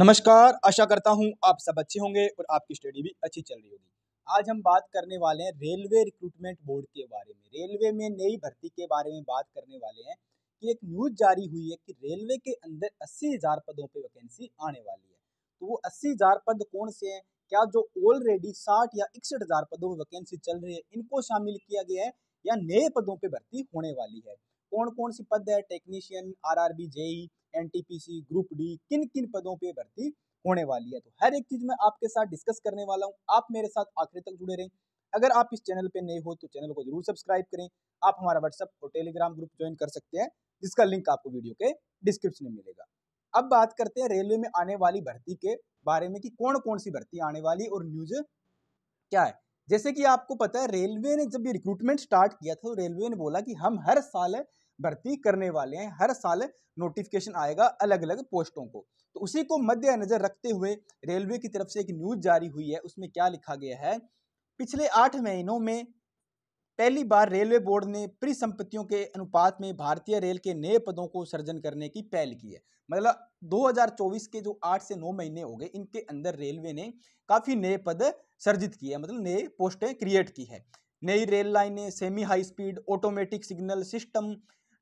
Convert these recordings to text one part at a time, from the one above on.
नमस्कार आशा करता हूँ आप सब अच्छे होंगे और आपकी स्टडी भी अच्छी चल रही होगी आज हम बात करने वाले हैं रेलवे रिक्रूटमेंट बोर्ड के बारे में रेलवे में नई भर्ती के बारे में बात करने वाले हैं कि एक न्यूज़ जारी हुई है कि रेलवे के अंदर अस्सी हज़ार पदों पर वैकेंसी आने वाली है तो वो अस्सी हज़ार पद कौन से हैं क्या जो ऑलरेडी साठ या इकसठ हज़ार पदों पर वैकेंसी चल रही है इनको शामिल किया गया है या नए पदों पर भर्ती होने वाली है कौन कौन सी पद है technician R R B JE N T P C group D किन किन पदों पर भर्ती होने वाली है तो हर एक चीज मैं आपके साथ डिस्कस करने वाला हूँ आप मेरे साथ आखिर तक जुड़े रहें अगर आप इस चैनल पे नए हो तो चैनल को जरूर सब्सक्राइब करें आप हमारा व्हाट्सएप और टेलीग्राम ग्रुप ज्वाइन कर सकते हैं जिसका लिंक आपको वीडियो के डिस्क्रिप्शन में मिलेगा अब बात करते हैं रेलवे में आने वाली भर्ती के बारे में कि कौन कौन सी भर्ती आने वाली और न्यूज क्या है जैसे कि आपको पता है रेलवे ने जब ये रिक्रूटमेंट स्टार्ट किया था तो रेलवे ने बोला कि हम हर साल भर्ती करने वाले हैं हर साल नोटिफिकेशन आएगा अलग अलग पोस्टों को तो उसी को मद्देनज़र रखते हुए रेलवे की तरफ से एक न्यूज़ जारी हुई है उसमें क्या लिखा गया है पिछले आठ महीनों में पहली बार रेलवे बोर्ड ने परिसंपत्तियों के अनुपात में भारतीय रेल के नए पदों को सृजन करने की पहल की है मतलब 2024 के जो आठ से नौ महीने हो गए इनके अंदर रेलवे ने काफ़ी नए पद सर्जित किए मतलब नए पोस्टें क्रिएट की है नई रेल लाइनें semi high speed automatic signal system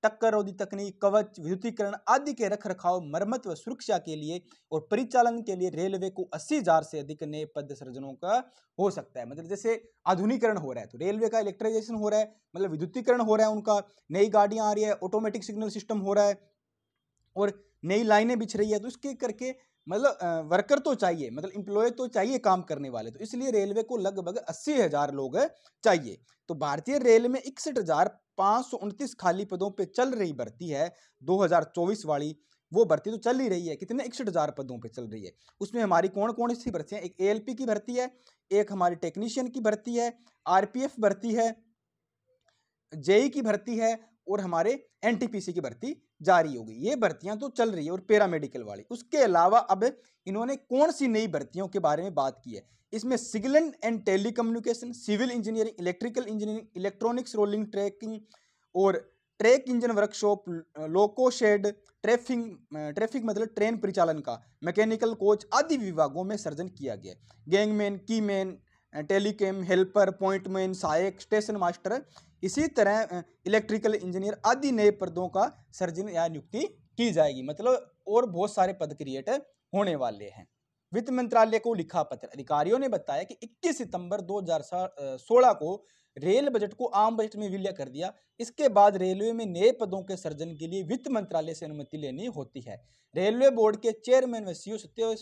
टक्कर रोधी तकनीक कवच विद्युतीकरण आदि के रख रखाव मरम्मत व सुरक्षा के लिए और परिचालन के लिए रेलवे को अस्सी हजार से अधिक नए पद सृजनों का हो सकता है मतलब जैसे आधुनिकरण हो रहा है तो रेलवे का इलेक्ट्राइजेशन हो रहा है मतलब विद्युतीकरण हो रहा है उनका नई गाड़ियां आ रही है ऑटोमेटिक सिग्नल सिस्टम हो रहा है और नई लाइनें बिछ रही है तो उसके करके मतलब वर्कर तो चाहिए मतलब इंप्लॉय तो चाहिए काम करने वाले तो इसलिए रेलवे को लगभग अस्सी हजार लोग चाहिए तो भारतीय रेल में इकसठ हजार पाँच सौ उनतीस खाली पदों पे चल रही भर्ती है 2024 वाली वो भर्ती तो चल ही रही है कितने इकसठ हज़ार पदों पे चल रही है उसमें हमारी कौन कौन सी भर्ती है एक ए की भर्ती है एक हमारी टेक्नीशियन की भर्ती है आर भर्ती है जेई e की भर्ती है और हमारे एन की भर्ती जारी होगी ये भर्तियां तो चल रही है और पैरामेडिकल वाली उसके अलावा अब इन्होंने कौन सी नई भर्तियों के बारे में बात की है इसमें signal and communication civil engineering electrical engineering electronics rolling tracking और track engine workshop loco shed ट्रैफिंग ट्रैफिक मतलब ट्रेन परिचालन का मैकेनिकल कोच आदि विभागों में सर्जन किया गया gangman keyman telecom helper pointman सहायक स्टेशन मास्टर इसी तरह इलेक्ट्रिकल इंजीनियर आदि नए पदों का सर्जन या नियुक्ति की जाएगी मतलब और बहुत सारे पद क्रिएट होने वाले हैं वित्त मंत्रालय को लिखा पत्र अधिकारियों ने बताया कि 21 सितंबर 2016 को रेल बजट को आम बजट में विलय कर दिया इसके बाद रेलवे में नए पदों के सर्जन के लिए वित्त मंत्रालय से अनुमति लेनी होती है रेलवे बोर्ड के चेयरमैन व सीओ सत्य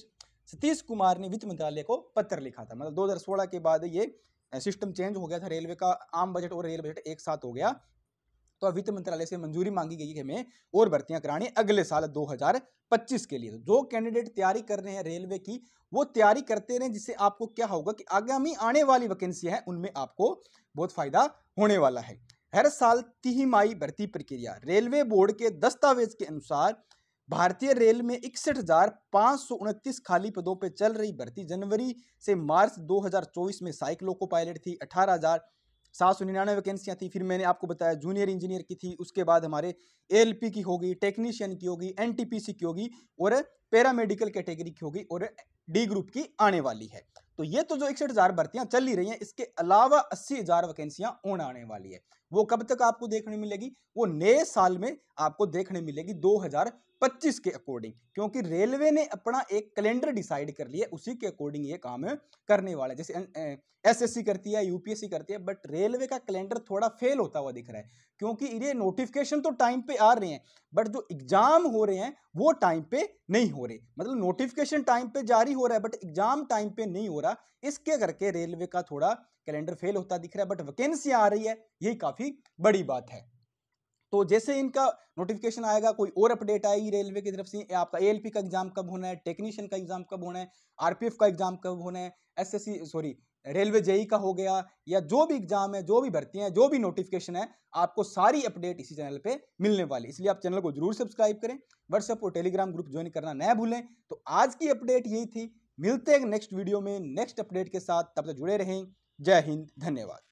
सतीश कुमार ने वित्त मंत्रालय को पत्र लिखा था मतलब 2016 के बाद ये सिस्टम चेंज हो गया था रेलवे का आम बजट और रेल बजट एक साथ हो गया तो वित्त मंत्रालय से मंजूरी मांगी गई है हमें और भर्तियां करानी अगले साल 2025 के लिए तो जो कैंडिडेट तैयारी कर रहे हैं रेलवे की वो तैयारी करते रहे जिससे आपको क्या होगा कि आगामी आने वाली वैकेंसी है उनमें आपको बहुत फायदा होने वाला है हर साल तिहिमाही भर्ती प्रक्रिया रेलवे बोर्ड के दस्तावेज के अनुसार भारतीय रेल में इकसठ हजार खाली पदों पर चल रही भर्ती जनवरी से मार्च 2024 में साइक लोको पायलट थी अठारह हजार सात सौ निन्यानवे वैकेंसियाँ थी फिर मैंने आपको बताया जूनियर इंजीनियर की थी उसके बाद हमारे एलपी की होगी टेक्नीशियन की होगी एनटीपीसी की होगी और पैरामेडिकल कैटेगरी की होगी और डी ग्रुप की आने वाली है तो ये तो जो इकसठ हज़ार भर्तियां चल ही रही हैं इसके अलावा अस्सी हज़ार वैकेंसियां और आने वाली है वो कब तक आपको देखने मिलेगी वो नए साल में आपको देखने मिलेगी 2025 के अकॉर्डिंग क्योंकि रेलवे ने अपना एक कैलेंडर डिसाइड कर लिया उसी के अकॉर्डिंग ये काम करने वाला है जैसे एस करती है यूपीएससी करती है बट रेलवे का कैलेंडर थोड़ा फेल होता हुआ दिख रहा है क्योंकि ये नोटिफिकेशन तो टाइम पे आ रहे हैं बट जो एग्ज़ाम हो रहे हैं वो टाइम पे नहीं हो रहे मतलब नोटिफिकेशन टाइम पे जारी हो रहा है बट एग्जाम टाइम पे नहीं हो रहा इसके करके रेलवे का थोड़ा कैलेंडर फेल होता दिख रहा है बट वैकेंसी आ रही है यही काफ़ी बड़ी बात है तो जैसे इनका नोटिफिकेशन आएगा कोई और अपडेट आएगी रेलवे की तरफ से आपका एएलपी का एग्जाम कब होना है टेक्नीशियन का एग्जाम कब होना है आरपीएफ का एग्जाम कब होना है एसएससी सॉरी रेलवे जेई का हो गया या जो भी एग्जाम है जो भी भर्ती हैं जो भी नोटिफिकेशन है आपको सारी अपडेट इसी चैनल पे मिलने वाली इसलिए आप चैनल को जरूर सब्सक्राइब करें व्हाट्सएप और टेलीग्राम ग्रुप ज्वाइन करना न भूलें तो आज की अपडेट यही थी मिलते हैं नेक्स्ट वीडियो में नेक्स्ट अपडेट के साथ तब तक जुड़े रहें जय हिंद धन्यवाद